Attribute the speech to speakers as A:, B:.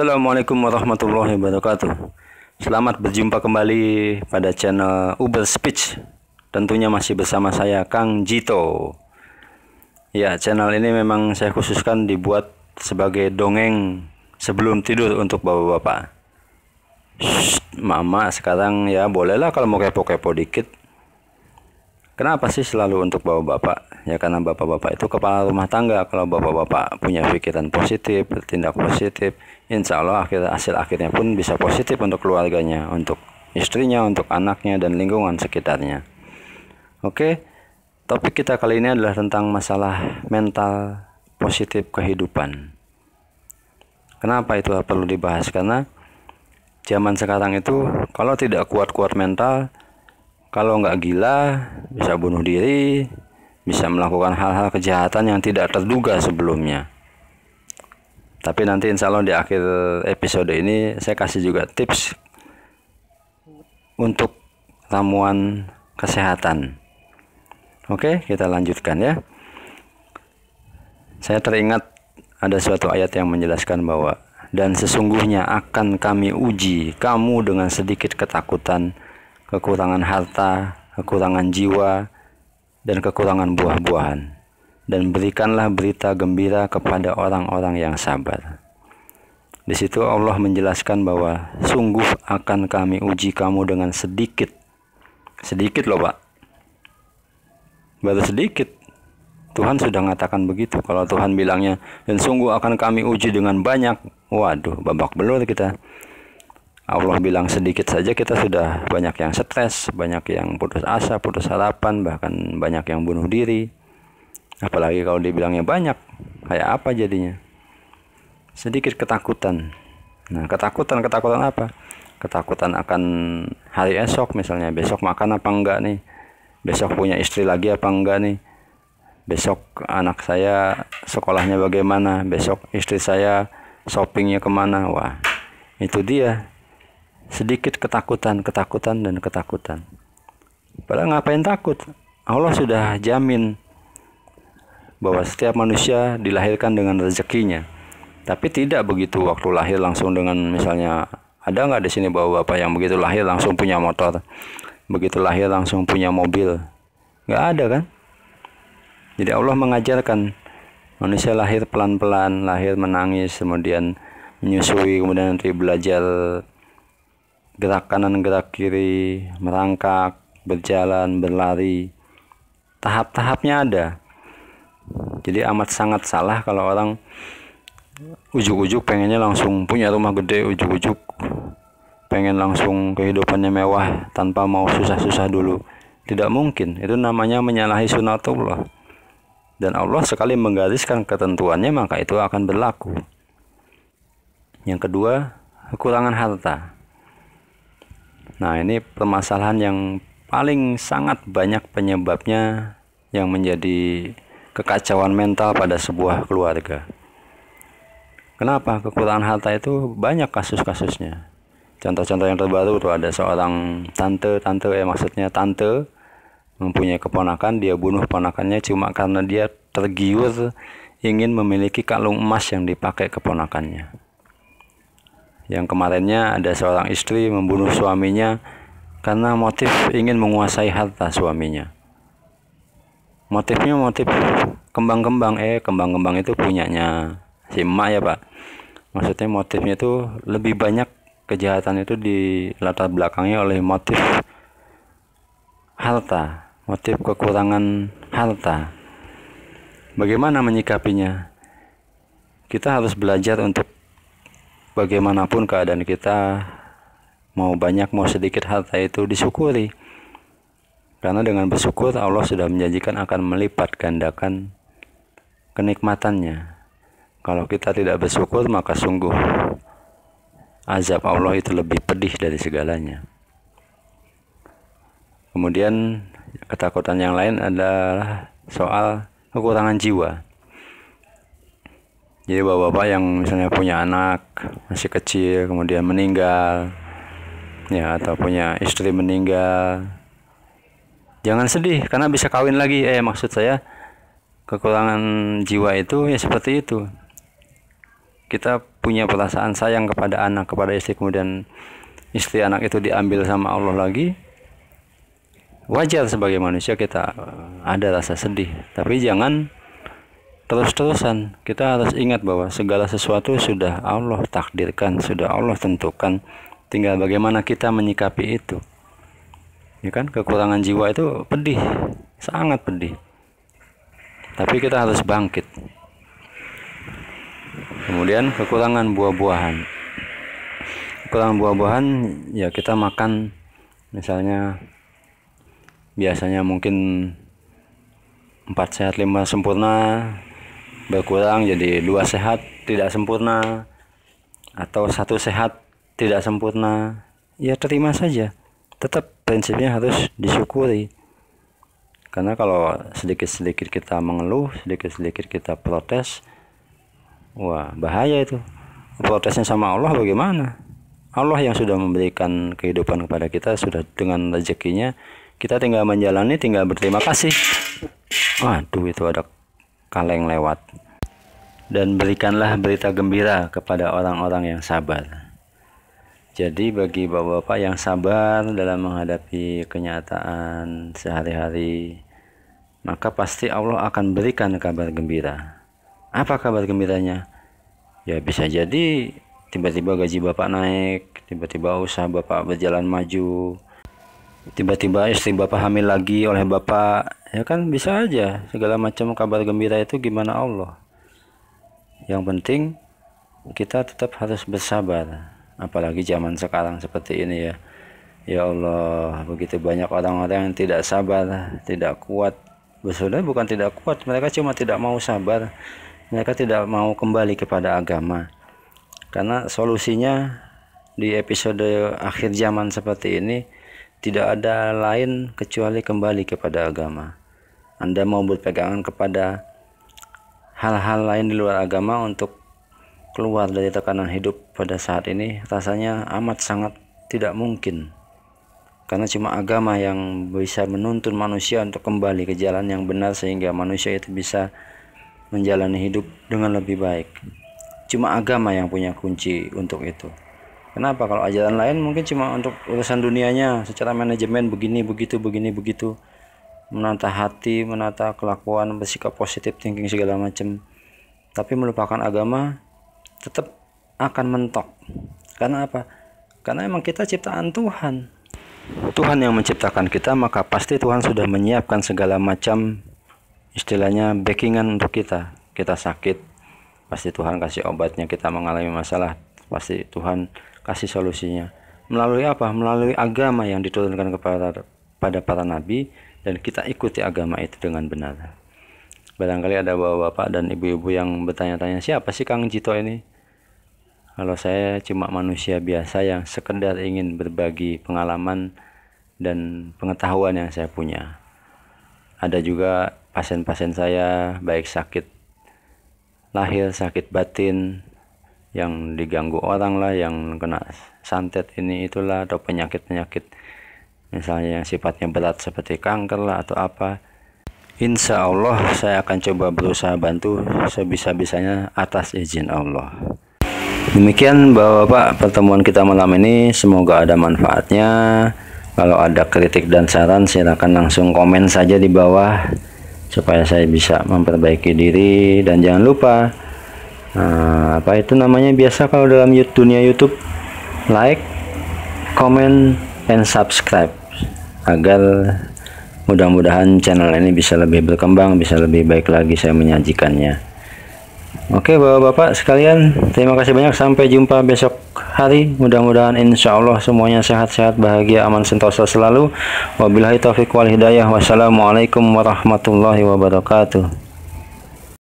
A: Assalamualaikum warahmatullahi wabarakatuh Selamat berjumpa kembali pada channel Uber Speech Tentunya masih bersama saya Kang Jito Ya channel ini memang saya khususkan dibuat sebagai dongeng sebelum tidur untuk bapak-bapak Mama sekarang ya bolehlah kalau mau kepo-kepo dikit Kenapa sih selalu untuk bapak-bapak? Ya karena bapak-bapak itu kepala rumah tangga Kalau bapak-bapak punya pikiran positif, bertindak positif insya Allah akhir hasil akhirnya pun bisa positif untuk keluarganya, untuk istrinya, untuk anaknya dan lingkungan sekitarnya. Oke, topik kita kali ini adalah tentang masalah mental positif kehidupan. Kenapa itu perlu dibahas? Karena zaman sekarang itu kalau tidak kuat-kuat mental, kalau nggak gila bisa bunuh diri, bisa melakukan hal-hal kejahatan yang tidak terduga sebelumnya. Tapi nanti insya Allah di akhir episode ini saya kasih juga tips untuk ramuan kesehatan. Oke, kita lanjutkan ya. Saya teringat ada suatu ayat yang menjelaskan bahwa dan sesungguhnya akan kami uji kamu dengan sedikit ketakutan, kekurangan harta, kekurangan jiwa, dan kekurangan buah-buahan dan berikanlah berita gembira kepada orang-orang yang sabar. Di situ Allah menjelaskan bahwa sungguh akan kami uji kamu dengan sedikit. Sedikit loh, Pak. Baru sedikit. Tuhan sudah mengatakan begitu. Kalau Tuhan bilangnya, dan sungguh akan kami uji dengan banyak. Waduh, babak belur kita. Allah bilang sedikit saja kita sudah banyak yang stres, banyak yang putus asa, putus harapan, bahkan banyak yang bunuh diri. Apalagi kalau dibilangnya banyak, kayak apa jadinya? Sedikit ketakutan. Nah, ketakutan ketakutan apa? Ketakutan akan hari esok misalnya, besok makan apa enggak nih? Besok punya istri lagi apa enggak nih? Besok anak saya sekolahnya bagaimana? Besok istri saya shoppingnya kemana? Wah, itu dia. Sedikit ketakutan, ketakutan, dan ketakutan. Padahal ngapain takut? Allah sudah jamin bahwa setiap manusia dilahirkan dengan rezekinya. Tapi tidak begitu waktu lahir langsung dengan misalnya ada nggak di sini bahwa bapak yang begitu lahir langsung punya motor, begitu lahir langsung punya mobil, nggak ada kan? Jadi Allah mengajarkan manusia lahir pelan-pelan, lahir menangis, kemudian menyusui, kemudian nanti belajar gerak kanan, gerak kiri, merangkak, berjalan, berlari. Tahap-tahapnya ada. Jadi amat sangat salah kalau orang ujuk-ujuk pengennya langsung punya rumah gede ujuk-ujuk pengen langsung kehidupannya mewah tanpa mau susah-susah dulu tidak mungkin itu namanya menyalahi sunatullah dan Allah sekali menggariskan ketentuannya maka itu akan berlaku yang kedua kekurangan harta nah ini permasalahan yang paling sangat banyak penyebabnya yang menjadi kekacauan mental pada sebuah keluarga. Kenapa? Kekurangan harta itu banyak kasus-kasusnya. Contoh-contoh yang terbaru tuh ada seorang tante, tante eh maksudnya tante mempunyai keponakan, dia bunuh ponakannya cuma karena dia tergiur ingin memiliki kalung emas yang dipakai keponakannya. Yang kemarinnya ada seorang istri membunuh suaminya karena motif ingin menguasai harta suaminya motifnya motif kembang-kembang eh kembang-kembang itu punyanya si emak ya pak maksudnya motifnya itu lebih banyak kejahatan itu di latar belakangnya oleh motif harta motif kekurangan harta bagaimana menyikapinya kita harus belajar untuk bagaimanapun keadaan kita mau banyak mau sedikit harta itu disyukuri karena dengan bersyukur Allah sudah menjanjikan akan melipat gandakan kenikmatannya. Kalau kita tidak bersyukur maka sungguh azab Allah itu lebih pedih dari segalanya. Kemudian ketakutan yang lain adalah soal kekurangan jiwa. Jadi bapak-bapak yang misalnya punya anak masih kecil kemudian meninggal ya atau punya istri meninggal jangan sedih karena bisa kawin lagi eh maksud saya kekurangan jiwa itu ya seperti itu kita punya perasaan sayang kepada anak kepada istri kemudian istri anak itu diambil sama Allah lagi wajar sebagai manusia kita eh, ada rasa sedih tapi jangan terus-terusan kita harus ingat bahwa segala sesuatu sudah Allah takdirkan sudah Allah tentukan tinggal bagaimana kita menyikapi itu ya kan kekurangan jiwa itu pedih sangat pedih tapi kita harus bangkit kemudian kekurangan buah-buahan kekurangan buah-buahan ya kita makan misalnya biasanya mungkin empat sehat lima sempurna berkurang jadi dua sehat tidak sempurna atau satu sehat tidak sempurna ya terima saja tetap prinsipnya harus disyukuri karena kalau sedikit-sedikit kita mengeluh sedikit-sedikit kita protes wah bahaya itu protesnya sama Allah bagaimana Allah yang sudah memberikan kehidupan kepada kita sudah dengan rezekinya kita tinggal menjalani tinggal berterima kasih waduh itu ada kaleng lewat dan berikanlah berita gembira kepada orang-orang yang sabar jadi bagi bapak-bapak yang sabar dalam menghadapi kenyataan sehari-hari, maka pasti Allah akan berikan kabar gembira. Apa kabar gembiranya? Ya bisa jadi tiba-tiba gaji bapak naik, tiba-tiba usaha bapak berjalan maju, tiba-tiba istri bapak hamil lagi oleh bapak ya kan bisa aja segala macam kabar gembira itu gimana Allah yang penting kita tetap harus bersabar apalagi zaman sekarang seperti ini ya ya Allah begitu banyak orang-orang yang tidak sabar tidak kuat sebenarnya bukan tidak kuat mereka cuma tidak mau sabar mereka tidak mau kembali kepada agama karena solusinya di episode akhir zaman seperti ini tidak ada lain kecuali kembali kepada agama Anda mau berpegangan kepada hal-hal lain di luar agama untuk keluar dari tekanan hidup pada saat ini rasanya amat sangat tidak mungkin karena cuma agama yang bisa menuntun manusia untuk kembali ke jalan yang benar sehingga manusia itu bisa menjalani hidup dengan lebih baik. Cuma agama yang punya kunci untuk itu. Kenapa kalau ajaran lain mungkin cuma untuk urusan dunianya secara manajemen begini begitu begini begitu menata hati, menata kelakuan, bersikap positif thinking segala macam. Tapi melupakan agama tetap akan mentok. Karena apa? Karena emang kita ciptaan Tuhan. Tuhan yang menciptakan kita, maka pasti Tuhan sudah menyiapkan segala macam istilahnya backingan untuk kita. Kita sakit, pasti Tuhan kasih obatnya. Kita mengalami masalah, pasti Tuhan kasih solusinya. Melalui apa? Melalui agama yang diturunkan kepada pada para nabi dan kita ikuti agama itu dengan benar. Barangkali ada bapak-bapak dan ibu-ibu yang bertanya-tanya siapa sih Kang Jito ini? Kalau saya cuma manusia biasa yang sekedar ingin berbagi pengalaman dan pengetahuan yang saya punya. Ada juga pasien-pasien saya baik sakit lahir sakit batin yang diganggu orang lah yang kena santet ini itulah atau penyakit-penyakit misalnya yang sifatnya berat seperti kanker lah atau apa Insya Allah saya akan coba berusaha bantu sebisa-bisanya atas izin Allah. Demikian Bapak-Bapak pertemuan kita malam ini semoga ada manfaatnya. Kalau ada kritik dan saran silahkan langsung komen saja di bawah supaya saya bisa memperbaiki diri dan jangan lupa nah, apa itu namanya biasa kalau dalam dunia YouTube like, comment, and subscribe agar mudah-mudahan channel ini bisa lebih berkembang bisa lebih baik lagi saya menyajikannya Oke bapak-bapak sekalian terima kasih banyak sampai jumpa besok hari mudah-mudahan insya Allah semuanya sehat-sehat bahagia aman sentosa selalu wabillahi taufiq wal hidayah wassalamualaikum warahmatullahi wabarakatuh